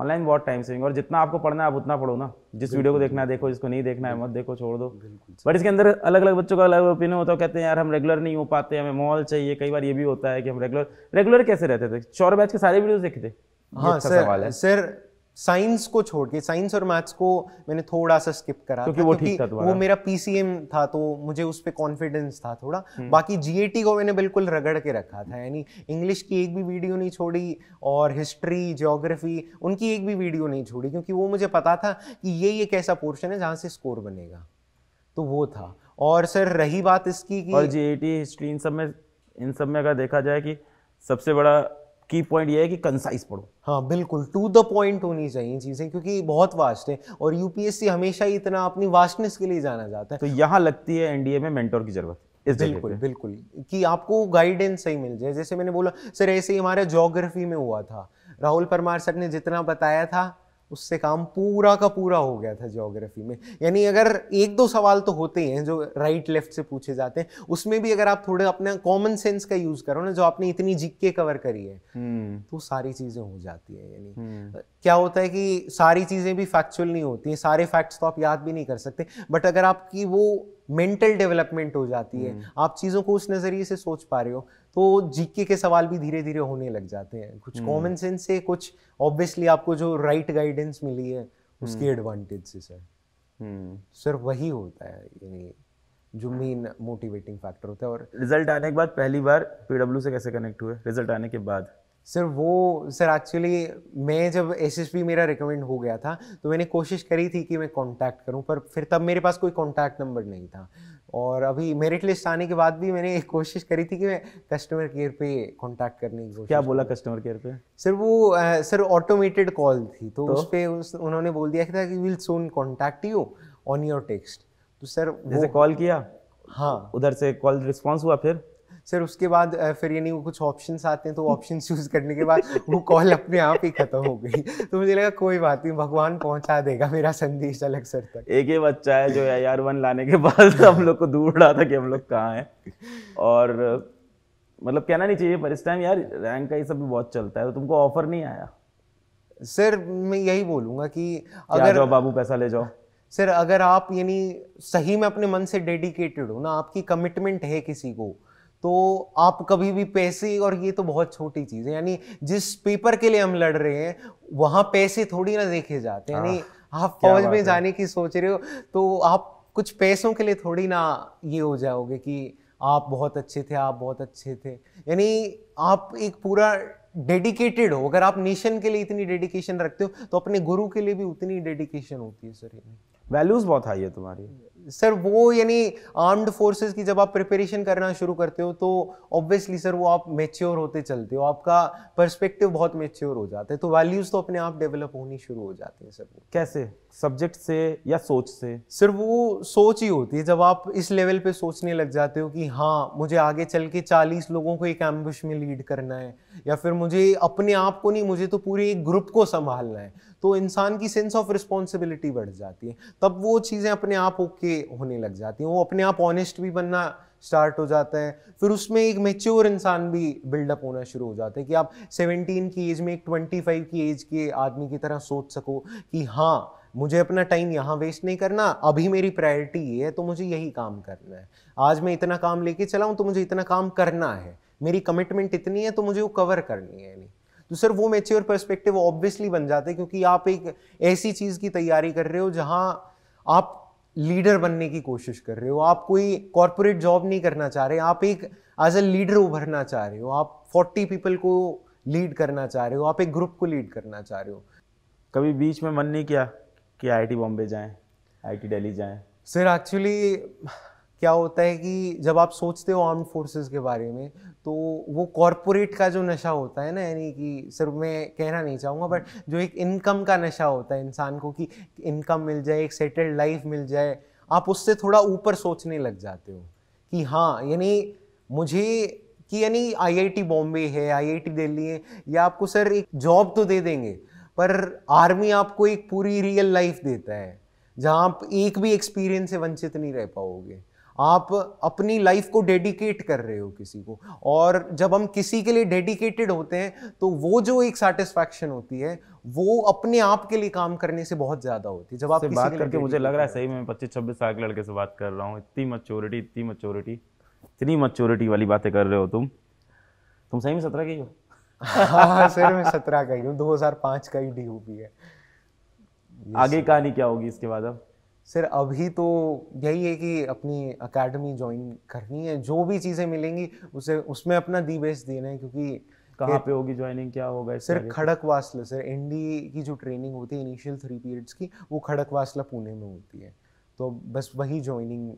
ऑनलाइन बहुत टाइम सेविंग और जितना आपको पढ़ना है आप उतना पढ़ो ना जिस वीडियो को देखना है देखो जिसको नहीं देखना है मत देखो छोड़ दो बट इसके अंदर अलग अलग बच्चों का अलग ओपिनियन होता है कहते हैं यार हम रेगुलर नहीं हो पाते हमें मॉल चाहिए कई बार ये भी होता है कि हम रेगुलर रेगुलर कैसे रहते थे चौर बैच के सारे वीडियो देखते हाँ अच्छा सर सर साइंस को छोड़ के साइंस और मैथ्स को मैंने थोड़ा सा स्किप करा क्योंकि था, वो ठीक था वो मेरा पीसीएम था तो मुझे उस पर कॉन्फिडेंस था थोड़ा हम्म। बाकी जीएटी को मैंने बिल्कुल रगड़ के रखा था यानी इंग्लिश की एक भी वीडियो नहीं छोड़ी और हिस्ट्री जोग्राफी उनकी एक भी वीडियो नहीं छोड़ी क्योंकि वो मुझे पता था कि ये एक ऐसा पोर्शन है जहाँ से स्कोर बनेगा तो वो था और सर रही बात इसकी जी ए टी हिस्ट्री इन सब में इन सब में अगर देखा जाए कि सबसे बड़ा की पॉइंट ये है कि कंसाइज पढ़ो हाँ बिल्कुल टू द पॉइंट होनी चाहिए चीज़ें क्योंकि बहुत वास्ट है और यूपीएससी हमेशा ही इतना अपनी वास्टनेस के लिए जाना जाता है तो यहाँ लगती है एनडीए में मेंटोर की जरूरत इस बिल्कुल बिल्कुल कि आपको गाइडेंस सही मिल जाए जैसे मैंने बोला सर ऐसे ही हमारे जोग्राफी में हुआ था राहुल परमार सर ने जितना बताया था उससे काम पूरा का पूरा हो गया था ज्योग्राफी में यानी अगर एक दो सवाल तो होते ही हैं जो राइट लेफ्ट से पूछे जाते हैं उसमें भी अगर आप थोड़े अपना कॉमन सेंस का यूज करो ना जो आपने इतनी जिक्के कवर करी है हम्म। तो सारी चीजें हो जाती है यानी हम्म। क्या होता है कि सारी चीजें भी फैक्चुअल नहीं होती हैं सारे फैक्ट्स तो आप याद भी नहीं कर सकते बट अगर आपकी वो मेंटल डेवलपमेंट हो जाती है हम्म। आप चीज़ों को उस नज़रिए से सोच पा रहे हो तो जीके के सवाल भी धीरे धीरे होने लग जाते हैं कुछ कॉमन हम्म। सेंस से कुछ ऑब्वियसली आपको जो राइट right गाइडेंस मिली है उसकी एडवांटेज हम्म। से सर हम्म। सर वही होता है यानी जो मेन मोटिवेटिंग फैक्टर होता है और रिजल्ट आने के बाद पहली बार पीडब्ल्यू से कैसे कनेक्ट हुए रिजल्ट आने के बाद सर वो सर एक्चुअली मैं जब एस एस पी मेरा रिकमेंड हो गया था तो मैंने कोशिश करी थी कि मैं कॉन्टैक्ट करूँ पर फिर तब मेरे पास कोई कॉन्टैक्ट नंबर नहीं था और अभी मेरिट लिस्ट आने के बाद भी मैंने एक कोशिश करी थी कि मैं कस्टमर केयर पे कांटेक्ट करने की क्या बोला कस्टमर केयर पे सर वो सर ऑटोमेटेड कॉल थी तो, तो? उस पर उस, उन्होंने बोल दिया था कि will soon contact you on your text तो सर जैसे कॉल किया हाँ उधर से कॉल रिस्पॉन्स हुआ फिर सर उसके बाद फिर यानी वो कुछ ऑप्शन आते हैं तो ऑप्शन चूज करने के बाद वो कॉल अपने आप ही खत्म हो गई तो मुझे लगा कोई बात नहीं भगवान पहुंचा देगा मेरा संदेश अलग सर तक एक ही बच्चा है जो यार वन लाने के बाद हम लोग को दूर रहा था कि हम लोग कहाँ हैं और मतलब कहना नहीं चाहिए पर इस टाइम यार रैंक का ये सब भी बहुत चलता है तो तुमको ऑफर नहीं आया सर मैं यही बोलूँगा कि अगर जाओ बाबू पैसा ले जाओ सर अगर आप यानी सही में अपने मन से डेडिकेटेड हो ना आपकी कमिटमेंट है किसी को तो आप कभी भी पैसे और ये तो बहुत छोटी चीज़ है यानी जिस पेपर के लिए हम लड़ रहे हैं वहाँ पैसे थोड़ी ना देखे जाते हैं यानी आप फौज में जाने की सोच रहे हो तो आप कुछ पैसों के लिए थोड़ी ना ये हो जाओगे कि आप बहुत अच्छे थे आप बहुत अच्छे थे यानी आप एक पूरा डेडिकेटेड हो अगर आप नेशन के लिए इतनी डेडिकेशन रखते हो तो अपने गुरु के लिए भी उतनी डेडिकेशन होती है सर वैल्यूज़ बहुत हाई है तुम्हारी सर वो यानी आर्म्ड फोर्सेस की जब आप प्रिपरेशन करना शुरू करते हो तो ऑब्वियसली सर वो आप मेच्योर होते चलते हो आपका पर्सपेक्टिव बहुत मेच्योर हो जाता है तो वैल्यूज़ तो अपने आप डेवलप होनी शुरू हो जाते हैं सर कैसे सब्जेक्ट से या सोच से सिर्फ वो सोच ही होती है जब आप इस लेवल पे सोचने लग जाते हो कि हाँ मुझे आगे चल के चालीस लोगों को एक एम्बुश में लीड करना है या फिर मुझे अपने आप को नहीं मुझे तो पूरे एक ग्रुप को संभालना है तो इंसान की सेंस ऑफ रिस्पॉन्सिबिलिटी बढ़ जाती है तब वो चीज़ें अपने आप ओके होने लग जाती हैं वो अपने आप ऑनेस्ट भी बनना स्टार्ट हो जाता है फिर उसमें एक मेच्योर इंसान भी बिल्डअप होना शुरू हो जाता है कि आप 17 की एज में एक 25 की एज के आदमी की तरह सोच सको कि हाँ मुझे अपना टाइम यहाँ वेस्ट नहीं करना अभी मेरी प्रायोरिटी ये है तो मुझे यही काम करना है आज मैं इतना काम लेके हूँ तो मुझे इतना काम करना है मेरी कमिटमेंट इतनी है तो मुझे वो कवर करनी है नहीं तो सर वो मेच्योर पर्सपेक्टिव ऑब्वियसली बन जाते हैं क्योंकि आप एक ऐसी चीज़ की तैयारी कर रहे हो जहाँ आप लीडर बनने की कोशिश कर रहे हो आप कोई कॉरपोरेट जॉब नहीं करना चाह रहे आप एक एज अ लीडर उभरना चाह रहे हो आप फोर्टी पीपल को लीड करना चाह रहे हो आप एक ग्रुप को लीड करना चाह रहे हो कभी बीच में मन नहीं किया कि आईआईटी बॉम्बे जाएं आईआईटी दिल्ली जाएं सर एक्चुअली क्या होता है कि जब आप सोचते हो आर्म फोर्सेस के बारे में तो वो कॉरपोरेट का जो नशा होता है ना यानी कि सर मैं कहना नहीं चाहूँगा बट जो एक इनकम का नशा होता है इंसान को कि इनकम मिल जाए एक सेटल्ड लाइफ मिल जाए आप उससे थोड़ा ऊपर सोचने लग जाते हो कि हाँ यानी मुझे कि यानी आईआईटी बॉम्बे है आईआईटी दिल्ली है या आपको सर एक जॉब तो दे देंगे पर आर्मी आपको एक पूरी रियल लाइफ देता है जहाँ आप एक भी एक्सपीरियंस से वंचित नहीं रह पाओगे आप अपनी लाइफ को डेडिकेट कर रहे हो किसी को और जब हम किसी के लिए डेडिकेटेड होते हैं तो वो जो एक सेटिस्फैक्शन होती है वो अपने आप के लिए काम करने से बहुत ज़्यादा होती है जब आप बात करके मुझे लग रहा है सही में पच्चीस छब्बीस साल के लड़के से बात कर रहा हूँ इतनी मच्योरिटी इतनी मच्योरिटी इतनी मच्योरिटी वाली बातें कर रहे हो तुम तुम सही में सत्रह की हो हाँ सर मैं सत्रह का ही हूँ दो हजार पाँच का ही डी पी है आगे कहानी क्या होगी इसके बाद अब सर अभी तो यही है कि अपनी अकेडमी ज्वाइन करनी है जो भी चीज़ें मिलेंगी उसे उसमें अपना दी बेस देना है क्योंकि कहाँ पे होगी ज्वाइनिंग क्या होगा सर वासला सर एनडी की जो ट्रेनिंग होती है इनिशियल थ्री पीरियड्स की वो खड़क वासला पुणे में होती है तो बस वही ज्वाइनिंग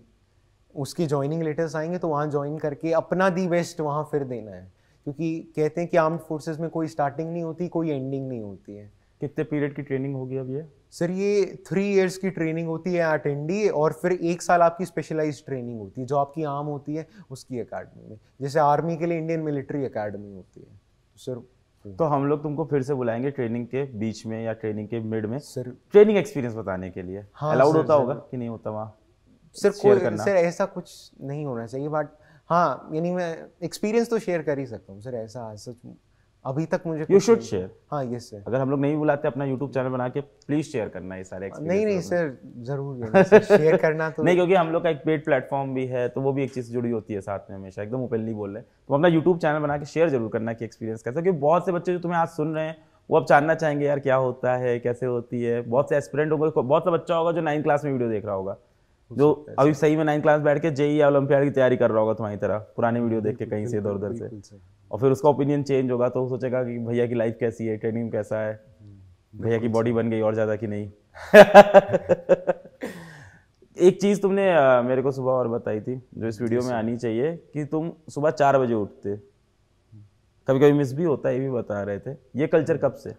उसकी ज्वाइनिंग लेटर्स आएंगे तो वहाँ ज्वाइन करके अपना दी बेस्ट वहाँ फिर देना है क्योंकि कहते हैं कि आर्म्ड फोर्सेज में कोई स्टार्टिंग नहीं होती कोई एंडिंग नहीं होती है कितने पीरियड की ट्रेनिंग होगी अब ये सर ये थ्री इयर्स की ट्रेनिंग होती है एट एन और फिर एक साल आपकी स्पेशलाइज ट्रेनिंग होती है जो आपकी आम होती है उसकी अकेडमी में जैसे आर्मी के लिए इंडियन मिलिट्री अकेडमी होती है तो सर तो हम लोग तुमको फिर से बुलाएंगे ट्रेनिंग के बीच में या ट्रेनिंग के मिड में सर ट्रेनिंग एक्सपीरियंस बताने के लिए अलाउड हाँ, होता होगा कि नहीं होता वहाँ सर कोई सर ऐसा कुछ नहीं होना चाहिए बट हाँ यानी मैं एक्सपीरियंस तो शेयर कर ही सकता हूँ सर ऐसा सच अभी तक मुझे यू शुड शेयर हाँ यस सर अगर हम लोग नहीं बुलाते अपना यूट्यूब चैनल बना के प्लीज शेयर करना ये सारे नहीं नहीं सर जरूर शेयर करना तो नहीं क्योंकि हम लोग का एक पेड प्लेटफॉर्म भी है तो वो भी एक चीज़ जुड़ी होती है साथ में हमेशा एकदम ओपनली बोल रहे हैं तो अपना यूट्यूब चैनल बना के शेयर जरूर करना की एक्सपीरियंस कैसा क्योंकि बहुत से बच्चे जो तुम्हें आज सुन रहे हैं वो अब जानना चाहेंगे यार क्या होता है कैसे होती है बहुत से एस्पिरेंट होगा बहुत सा बच्चा होगा जो नाइन्थ क्लास में वीडियो देख रहा होगा तो जो अभी सही में नाइन्थ क्लास बैठ के जेई या की तैयारी कर रहा होगा तुम्हारी तरह पुराने वीडियो देख के कहीं से इधर उधर से और फिर उसका ओपिनियन चेंज होगा तो सोचेगा कि भैया की लाइफ कैसी है ट्रेनिंग कैसा है हम्म, भैया की बॉडी बन गई और ज़्यादा की नहीं एक चीज़ तुमने मेरे को सुबह और बताई थी जो इस वीडियो में आनी चाहिए कि तुम सुबह चार बजे उठते कभी कभी मिस भी होता है ये भी बता रहे थे ये कल्चर हम्म। कब से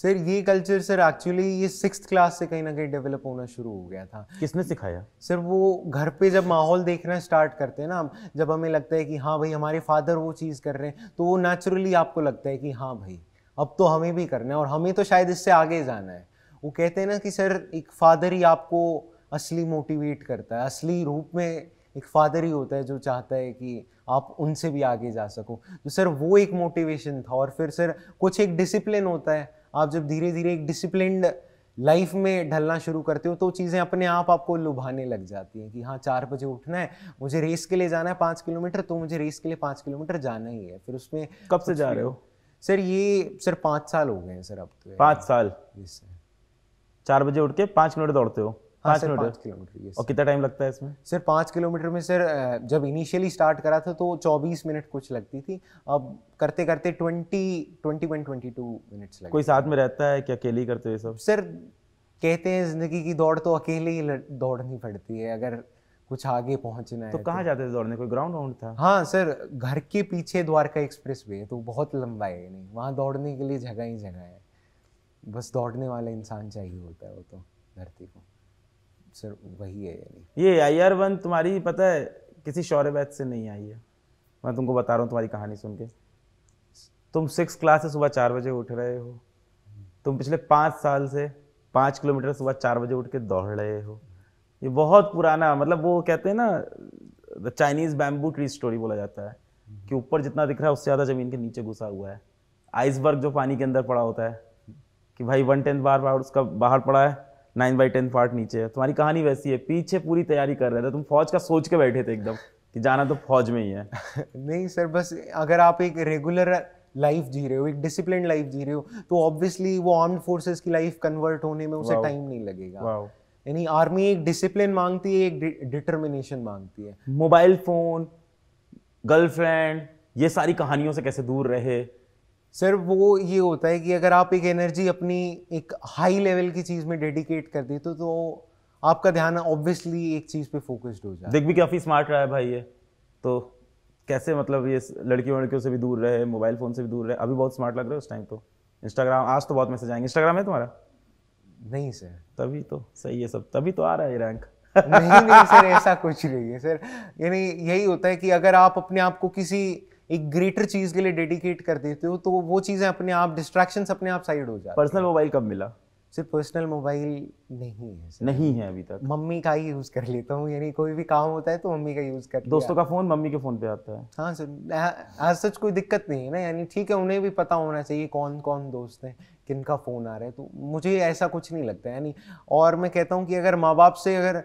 सर ये कल्चर सर एक्चुअली ये सिक्स क्लास से कहीं ना कहीं डेवलप होना शुरू हो गया था किसने सिखाया सर वो घर पे जब माहौल देखना स्टार्ट करते हैं ना जब हमें लगता है कि हाँ भाई हमारे फादर वो चीज़ कर रहे हैं तो वो नेचुरली आपको लगता है कि हाँ भाई अब तो हमें भी करना है और हमें तो शायद इससे आगे जाना है वो कहते हैं ना कि सर एक फादर ही आपको असली मोटिवेट करता है असली रूप में एक फादर ही होता है जो चाहता है कि आप उनसे भी आगे जा सको तो सर वो एक मोटिवेशन था और फिर सर कुछ एक डिसिप्लिन होता है आप जब धीरे धीरे एक डिसिप्लिन लाइफ में ढलना शुरू करते हो तो चीज़ें अपने आप आपको लुभाने लग जाती हैं कि हाँ चार बजे उठना है मुझे रेस के लिए जाना है पाँच किलोमीटर तो मुझे रेस के लिए पाँच किलोमीटर जाना ही है फिर उसमें कब से जा रहे हो सर ये सर पाँच साल हो गए हैं सर अब तो पाँच साल चार बजे उठ के पाँच किलोमीटर दौड़ते हो हाँ सर पाँच किलोमीटर टाइम लगता है इसमें सर पाँच किलोमीटर में सर जब इनिशियली स्टार्ट करा था तो चौबीस मिनट कुछ लगती थी अब करते करते twenty twenty one twenty two minutes कोई साथ में रहता है क्या अकेले करते हुए सब सर कहते हैं ज़िंदगी की दौड़ तो अकेले ही दौड़नी पड़ती है अगर कुछ आगे पहुंचना तो कहाँ तो। जाते थे दौड़ने कोई ग्राउंड वाउंड था हाँ सर घर के पीछे द्वारका एक्सप्रेस वे है तो बहुत लंबा है नहीं वहाँ दौड़ने के लिए जगह ही जगह है बस दौड़ने वाला इंसान चाहिए होता है वो तो धरती को सर वही है यानी ये आई आर वन तुम्हारी पता है किसी शौर्य बैच से नहीं आई है मैं तुमको बता रहा हूँ तुम्हारी कहानी सुन के तुम सिक्स क्लास से सुबह चार बजे उठ रहे हो तुम पिछले पाँच साल से पाँच किलोमीटर सुबह चार बजे उठ के दौड़ रहे हो ये बहुत पुराना मतलब वो कहते हैं ना the Chinese bamboo tree story बोला जाता है कि ऊपर जितना दिख रहा है उससे ज़्यादा ज़मीन के नीचे घुसा हुआ है आइसबर्ग जो पानी के अंदर पड़ा होता है कि भाई वन टेंथ बार बार उसका बाहर पड़ा है नाइन बाई टेंथ पार्ट नीचे है तुम्हारी कहानी वैसी है पीछे पूरी तैयारी कर रहे थे तुम फौज का सोच के बैठे थे एकदम कि जाना तो फौज में ही है नहीं सर बस अगर आप एक रेगुलर लाइफ जी रहे हो एक डिसिप्लिन लाइफ जी रहे हो तो ऑब्वियसली वो आर्म फोर्सेस की लाइफ कन्वर्ट होने में उसे टाइम नहीं लगेगा यानी आर्मी एक डिसिप्लिन मांगती है एक डिटर्मिनेशन मांगती है मोबाइल फोन गर्लफ्रेंड ये सारी कहानियों से कैसे दूर रहे सर वो ये होता है कि अगर आप एक एनर्जी अपनी एक हाई लेवल की चीज़ में डेडिकेट कर दी तो, तो आपका ध्यान ऑब्वियसली एक चीज़ पे फोकस्ड हो जाए देख भी काफ़ी स्मार्ट रहा है भाई ये तो कैसे मतलब ये लड़कियों लड़कियों से भी दूर रहे मोबाइल फ़ोन से भी दूर रहे अभी बहुत स्मार्ट लग रहा है उस टाइम तो इंस्टाग्राम आज तो बहुत मैसेज आएंगे इंस्टाग्राम है तुम्हारा नहीं सर तभी तो सही है सब तभी तो आ रहा है रैंक नहीं नहीं सर ऐसा कुछ नहीं है सर यानी यही होता है कि अगर आप अपने आप को किसी एक ग्रेटर चीज के लिए डेडिकेट कर देते हो तो वो चीजें अपने आप डिस्ट्रैक्शन अपने आप साइड हो जाए पर्सनल मोबाइल कब मिला सिर्फ पर्सनल मोबाइल नहीं है सर नहीं है अभी तक मम्मी का ही यूज़ कर लेता हूँ यानी कोई भी काम होता है तो मम्मी का यूज़ कर दोस्तों का फ़ोन मम्मी के फ़ोन पे आता है हाँ सर आज सच कोई दिक्कत नहीं है ना यानी ठीक है उन्हें भी पता होना चाहिए कौन कौन दोस्त हैं किन का फ़ोन आ रहा है तो मुझे ऐसा कुछ नहीं लगता यानी और मैं कहता हूँ कि अगर माँ बाप से अगर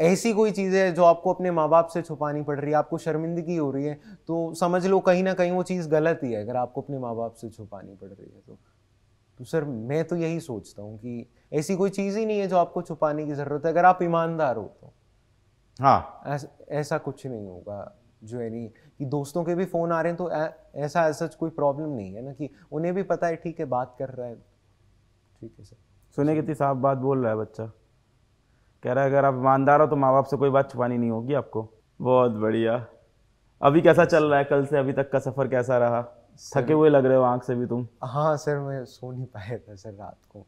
ऐसी कोई चीज़ है जो आपको अपने माँ बाप से छुपानी पड़ रही है आपको शर्मिंदगी हो रही है तो समझ लो कहीं ना कहीं वो चीज़ गलत ही है अगर आपको अपने माँ बाप से छुपानी पड़ रही है तो तो सर मैं तो यही सोचता हूँ कि ऐसी कोई चीज़ ही नहीं है जो आपको छुपाने की ज़रूरत है अगर आप ईमानदार हो तो हाँ ऐसा ऐसा कुछ नहीं होगा जो है नहीं कि दोस्तों के भी फ़ोन आ रहे हैं तो ऐसा ऐसा कोई प्रॉब्लम नहीं है ना कि उन्हें भी पता है ठीक है बात कर रहा है ठीक है सर सुने कितनी साफ बात बोल रहा है बच्चा कह रहा है अगर आप ईमानदार हो तो माँ बाप से कोई बात छुपानी नहीं होगी आपको बहुत बढ़िया अभी कैसा चल रहा है कल से अभी तक का सफ़र कैसा रहा थके हुए लग रहे हो आँख से भी तुम हाँ सर मैं सो नहीं पाया था सर रात को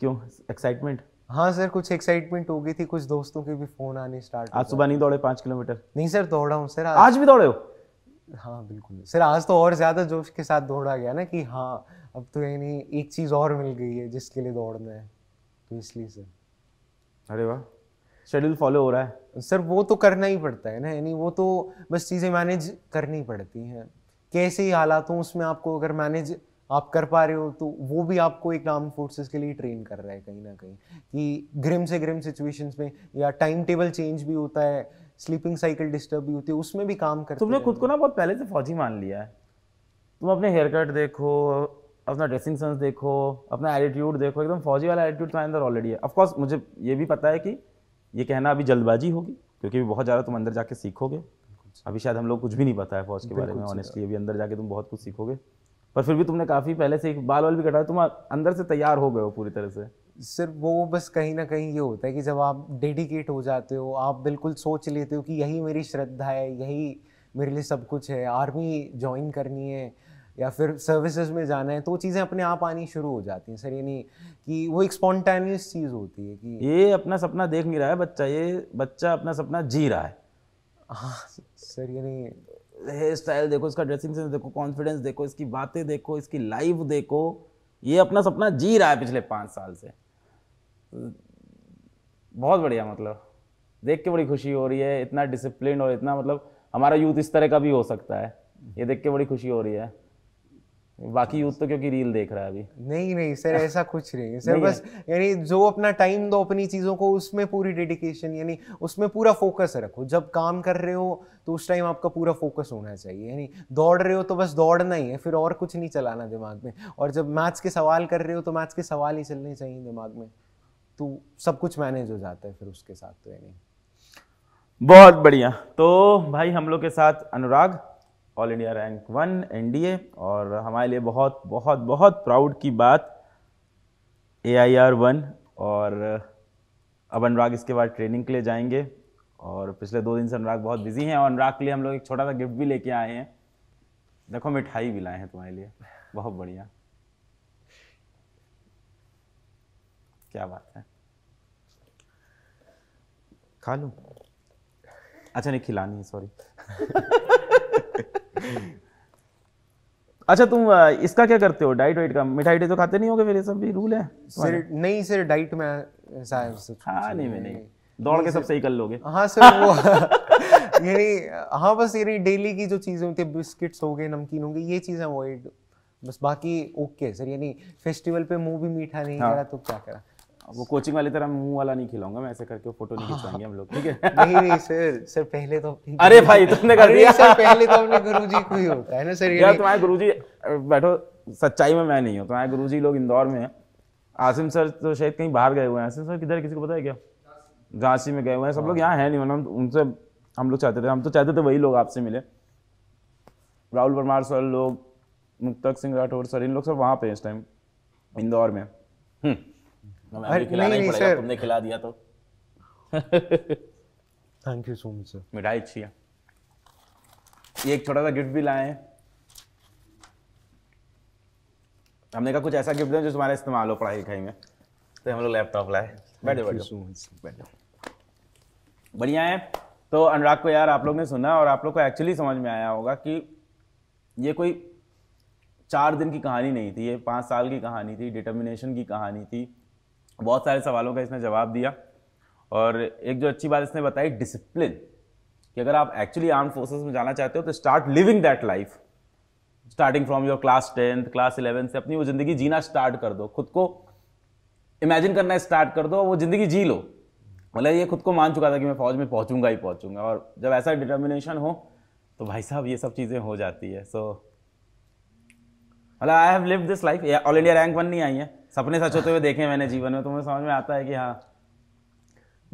क्यों एक्साइटमेंट हाँ सर कुछ एक्साइटमेंट हो गई थी कुछ दोस्तों के भी फ़ोन आने स्टार्ट आज सुबह नहीं दौड़े पाँच किलोमीटर नहीं सर दौड़ा हूँ सर आज, आज भी दौड़े हो हाँ बिल्कुल सर आज तो और ज़्यादा जोश के साथ दौड़ा गया ना कि हाँ अब तो नहीं एक चीज़ और मिल गई है जिसके लिए दौड़ना है तो इसलिए सर अरे वाह शेड्यूल फॉलो हो रहा है सर वो तो करना ही पड़ता है ना यानी वो तो बस चीज़ें मैनेज करनी पड़ती हैं कैसे ही हालात हों उसमें आपको अगर मैनेज आप कर पा रहे हो तो वो भी आपको एक आर्म फोर्सेस के लिए ट्रेन कर रहा है कहीं ना कहीं कि ग्रिम से ग्रिम सिचुएशंस में या टाइम टेबल चेंज भी होता है स्लीपिंग साइकिल डिस्टर्ब भी होती है उसमें भी काम करते तुमने खुद को ना बहुत पहले से फौजी मान लिया है तुम अपने हेयर कट देखो अपना ड्रेसिंग सेंस देखो अपना एटीट्यूड देखो एकदम फौजी वाला एटीट्यूड तुम्हारे अंदर ऑलरेडी है ऑफकोर्स मुझे ये भी पता है कि ये कहना अभी जल्दबाजी होगी क्योंकि अभी बहुत ज़्यादा तुम अंदर जाके सीखोगे अभी शायद हम लोग कुछ भी नहीं पता है फौज के बारे में ऑनेस्टली अभी अंदर जाके तुम बहुत कुछ सीखोगे पर फिर भी तुमने काफ़ी पहले से एक बाल वाल भी कटा तुम अंदर से तैयार हो गए हो पूरी तरह से सिर्फ वो बस कहीं ना कहीं ये होता है कि जब आप डेडिकेट हो जाते हो आप बिल्कुल सोच लेते हो कि यही मेरी श्रद्धा है यही मेरे लिए सब कुछ है आर्मी ज्वाइन करनी है या फिर सर्विसेज में जाना है तो वो चीज़ें अपने आप आनी शुरू हो जाती हैं सर यानी कि वो एक स्पॉन्टेनियस चीज़ होती है कि ये अपना सपना देख नहीं रहा है बच्चा ये बच्चा अपना सपना जी रहा है हाँ सर यानी नहीं हेयर स्टाइल देखो इसका ड्रेसिंग सेंस देखो कॉन्फिडेंस देखो इसकी बातें देखो इसकी लाइफ देखो ये अपना सपना जी रहा है पिछले पाँच साल से बहुत बढ़िया मतलब देख के बड़ी खुशी हो रही है इतना डिसिप्लिन और इतना मतलब हमारा यूथ इस तरह का भी हो सकता है ये देख के बड़ी खुशी हो रही है बाकी यूथ तो क्योंकि रील देख रहा है अभी नहीं नहीं सर ऐसा कुछ नहीं सर बस यानी जो अपना टाइम दो अपनी चीज़ों को उसमें पूरी डेडिकेशन यानी उसमें पूरा फोकस रखो जब काम कर रहे हो तो उस टाइम आपका पूरा फोकस होना चाहिए यानी दौड़ रहे हो तो बस दौड़ना ही है फिर और कुछ नहीं चलाना दिमाग में और जब मैथ्स के सवाल कर रहे हो तो मैथ्स के सवाल ही चलने चाहिए दिमाग में तो सब कुछ मैनेज हो जाता है फिर उसके साथ तो यानी बहुत बढ़िया तो भाई हम लोग के साथ Anurag all India rank one N और हमारे लिए बहुत बहुत बहुत प्राउड की बात ए आई आर वन और अब अनुराग इसके बाद ट्रेनिंग के लिए जाएंगे और पिछले दो दिन से अनुराग बहुत बिजी हैं और अनुराग के लिए हम लोग एक छोटा सा गिफ्ट भी लेके आए हैं देखो मिठाई भी लाए हैं तुम्हारे लिए बहुत बढ़िया क्या बात है खा लूँ अच्छा नहीं खिलानी है सॉरी अच्छा तुम इसका क्या करते हो डाइट वाइट का मिठाई तो खाते नहीं होगे फिर ये सब भी रूल है सिर्फ नहीं सिर्फ डाइट में साहब खाने में नहीं दौड़ के सब सही कर लोगे हाँ सर वो यानी हाँ बस यानी डेली की जो चीज़ें होती है बिस्किट्स हो गए नमकीन हो गए ये चीज़ें अवॉइड बस बाकी ओके सर यानी फेस्टिवल पे मुंह भी मीठा नहीं हाँ। करा तो क्या करा वो कोचिंग वाली तरह मुंह वाला नहीं खिलाऊंगा मैं ऐसे करके फोटो नहीं खिंचवाएंगे हम लोग ठीक है नहीं नहीं सर सर पहले तो अरे भाई तुमने कर दिया सर पहले तो अपने गुरुजी को ही होता है ना सर यार तुम्हारे गुरुजी बैठो सच्चाई में मैं नहीं हूँ तुम्हारे गुरुजी लोग इंदौर में हैं आसिम सर तो शायद कहीं बाहर गए हुए हैं आसिम सर किधर किसी को पता है क्या झांसी में गए हुए हैं सब लोग हाँ। यहाँ है नहीं मैंने मतलब उनसे हम लोग चाहते थे हम तो चाहते थे वही लोग आपसे मिले राहुल परमार सर लोग मुक्तक सिंह राठौर सर इन लोग सब वहाँ पे इस टाइम इंदौर में हम्म। तुमने खिला दिया तो thank you so much sir मिठाई अच्छी है ये एक छोटा सा गिफ्ट भी लाए हैं हमने कहा कुछ ऐसा गिफ्ट दें जो तुम्हारा इस्तेमाल हो पढ़ाई लिखाई में तो हम लोग लैपटॉप लाए बैठो बैठो बैठो बढ़िया है तो अनुराग को यार आप लोग ने सुना और आप लोग को एक्चुअली समझ में आया होगा कि ये कोई चार दिन की कहानी नहीं थी ये पाँच साल की कहानी थी डिटर्मिनेशन की कहानी थी बहुत सारे सवालों का इसने जवाब दिया और एक जो अच्छी बात इसने बताई डिसिप्लिन कि अगर आप एक्चुअली आर्म फोर्सेस में जाना चाहते हो तो start living that life starting from your class tenth class eleventh से अपनी वो ज़िंदगी जीना स्टार्ट कर दो खुद को इमेजिन करना स्टार्ट कर दो वो ज़िंदगी जी लो मतलब ये खुद को मान चुका था कि मैं फौज में पहुंचूंगा ही पहुंचूंगा और जब ऐसा डिटर्मिनेशन हो तो भाई साहब ये सब चीज़ें हो जाती है सो मतलब I have live this life all India rank one नहीं आई है सपने सच होते हुए देखे मैंने जीवन में तो मुझे समझ में आता है कि हाँ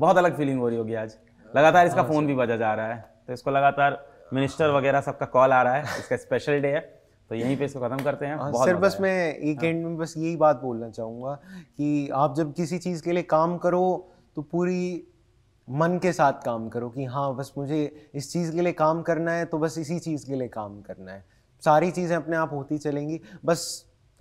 बहुत अलग फीलिंग हो रही होगी आज लगातार इसका फ़ोन हाँ, भी बजा जा रहा है तो इसको लगातार मिनिस्टर वगैरह सबका कॉल आ रहा है इसका स्पेशल डे है तो यहीं पे इसको खत्म करते हैं हाँ, बहुत सर बस मैं एक एंड हाँ। में बस यही बात बोलना चाहूंगा कि आप जब किसी चीज़ के लिए काम करो तो पूरी मन के साथ काम करो कि हाँ बस मुझे इस चीज़ के लिए काम करना है तो बस इसी चीज़ के लिए काम करना है सारी चीज़ें अपने आप होती चलेंगी बस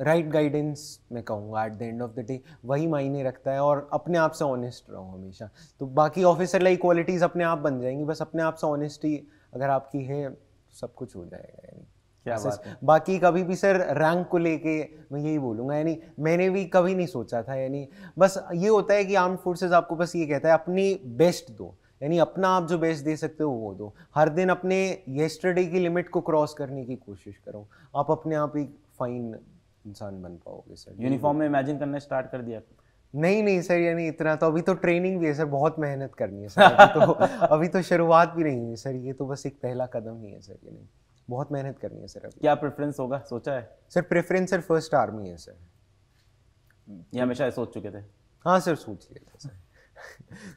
राइट right गाइडेंस मैं कहूँगा at the end of the day वही मायने रखता है और अपने आप से ऑनेस्ट रहो हमेशा तो बाकी ऑफिसर लाइक क्वालिटीज़ अपने आप बन जाएंगी बस अपने आप से ऑनेस्टी अगर आपकी है तो सब कुछ हो जाएगा यानी क्या बात है बाकी कभी भी सर रैंक को लेके मैं यही बोलूँगा यानी मैंने भी कभी नहीं सोचा था यानी बस ये होता है कि आर्म फोर्सेज आपको बस ये कहता है अपनी बेस्ट दो यानी अपना आप जो बेस्ट दे सकते हो वो दो हर दिन अपने येस्टरडे की लिमिट को क्रॉस करने की कोशिश करो आप अपने आप ही फाइन इंसान बन पाओगे सर यूनिफॉर्म में इमेजिन करना स्टार्ट कर दिया नहीं नहीं सर यानी इतना तो अभी तो ट्रेनिंग भी है सर बहुत मेहनत करनी है सर अभी तो अभी तो शुरुआत भी नहीं है सर ये तो बस एक पहला कदम ही है सर यानी बहुत मेहनत करनी है सर अभी क्या प्रेफरेंस होगा सोचा है sir preference sir first army है सर ये हमेशा सोच चुके थे हाँ सर सोच लिया था सर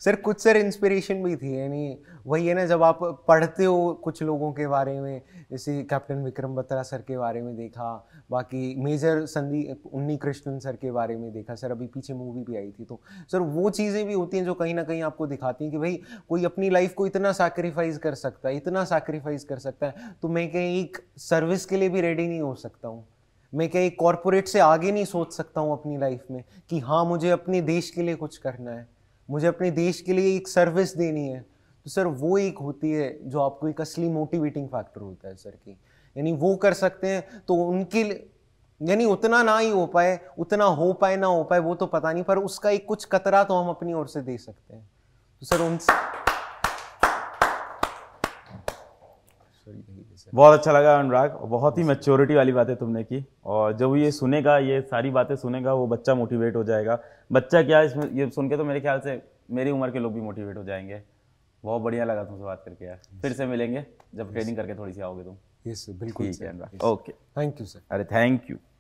सर कुछ सर इंस्पिरेशन भी थी यानी वही है ना जब आप पढ़ते हो कुछ लोगों के बारे में जैसे कैप्टन विक्रम बत्रा सर के बारे में देखा बाकी मेजर संदीप उन्नी कृष्णन सर के बारे में देखा सर अभी पीछे मूवी भी आई थी तो सर वो चीज़ें भी होती हैं जो कहीं ना कहीं आपको दिखाती हैं कि भाई कोई अपनी लाइफ को इतना सैक्रिफाइस कर सकता है इतना सैक्रिफाइस कर सकता है तो मैं कहीं एक सर्विस के लिए भी रेडी नहीं हो सकता हूँ मैं क्या एक कॉरपोरेट से आगे नहीं सोच सकता हूँ अपनी लाइफ में कि हाँ मुझे अपने देश के लिए कुछ करना है मुझे अपने देश के लिए एक सर्विस देनी है तो सर वो एक होती है जो आपको एक असली मोटिवेटिंग फैक्टर होता है सर की यानी वो कर सकते हैं तो उनके यानी उतना ना ही हो पाए उतना हो पाए ना हो पाए वो तो पता नहीं पर उसका एक कुछ कतरा तो हम अपनी ओर से दे सकते हैं तो सर उन बहुत अच्छा लगा अनुराग बहुत ही मेच्योरिटी वाली बातें तुमने की और जब ये सुनेगा ये सारी बातें सुनेगा वो बच्चा मोटिवेट हो जाएगा बच्चा क्या इसमें ये सुन के तो मेरे ख्याल से मेरी उम्र के लोग भी मोटिवेट हो जाएंगे बहुत बढ़िया लगा तुमसे बात करके यार फिर से मिलेंगे जब ट्रेनिंग करके थोड़ी सी आओगे तुम यस बिल्कुल ओके थैंक यू सर अरे थैंक यू